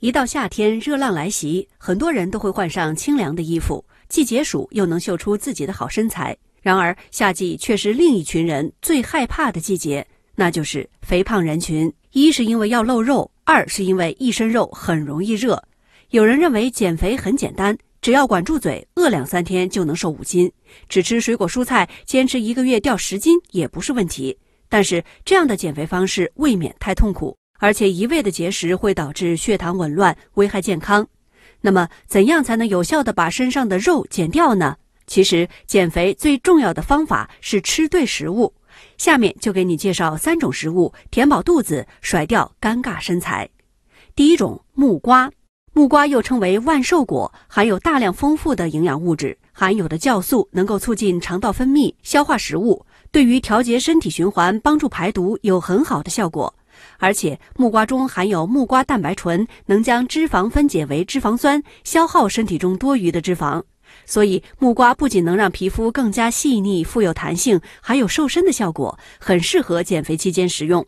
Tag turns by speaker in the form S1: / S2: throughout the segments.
S1: 一到夏天，热浪来袭，很多人都会换上清凉的衣服，既解暑又能秀出自己的好身材。然而，夏季却是另一群人最害怕的季节，那就是肥胖人群。一是因为要露肉，二是因为一身肉很容易热。有人认为减肥很简单，只要管住嘴，饿两三天就能瘦五斤，只吃水果蔬菜，坚持一个月掉十斤也不是问题。但是，这样的减肥方式未免太痛苦。而且一味的节食会导致血糖紊乱，危害健康。那么，怎样才能有效的把身上的肉减掉呢？其实，减肥最重要的方法是吃对食物。下面就给你介绍三种食物，填饱肚子，甩掉尴尬身材。第一种，木瓜。木瓜又称为万寿果，含有大量丰富的营养物质，含有的酵素能够促进肠道分泌、消化食物，对于调节身体循环、帮助排毒有很好的效果。而且木瓜中含有木瓜蛋白醇，能将脂肪分解为脂肪酸，消耗身体中多余的脂肪，所以木瓜不仅能让皮肤更加细腻、富有弹性，还有瘦身的效果，很适合减肥期间食用。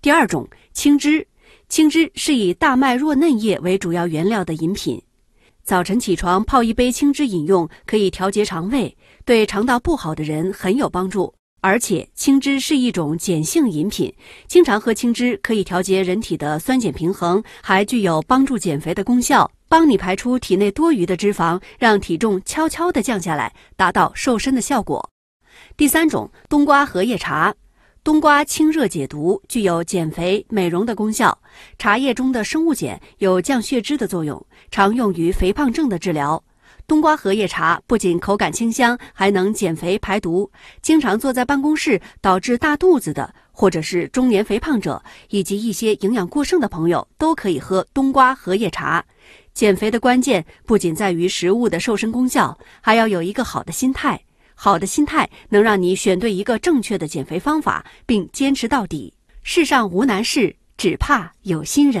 S1: 第二种，青汁。青汁是以大麦若嫩叶为主要原料的饮品，早晨起床泡一杯青汁饮用，可以调节肠胃，对肠道不好的人很有帮助。而且，青汁是一种碱性饮品，经常喝青汁可以调节人体的酸碱平衡，还具有帮助减肥的功效，帮你排出体内多余的脂肪，让体重悄悄地降下来，达到瘦身的效果。第三种，冬瓜荷叶茶，冬瓜清热解毒，具有减肥美容的功效，茶叶中的生物碱有降血脂的作用，常用于肥胖症的治疗。冬瓜荷叶茶不仅口感清香，还能减肥排毒。经常坐在办公室导致大肚子的，或者是中年肥胖者，以及一些营养过剩的朋友，都可以喝冬瓜荷叶茶。减肥的关键不仅在于食物的瘦身功效，还要有一个好的心态。好的心态能让你选对一个正确的减肥方法，并坚持到底。世上无难事，只怕有心人。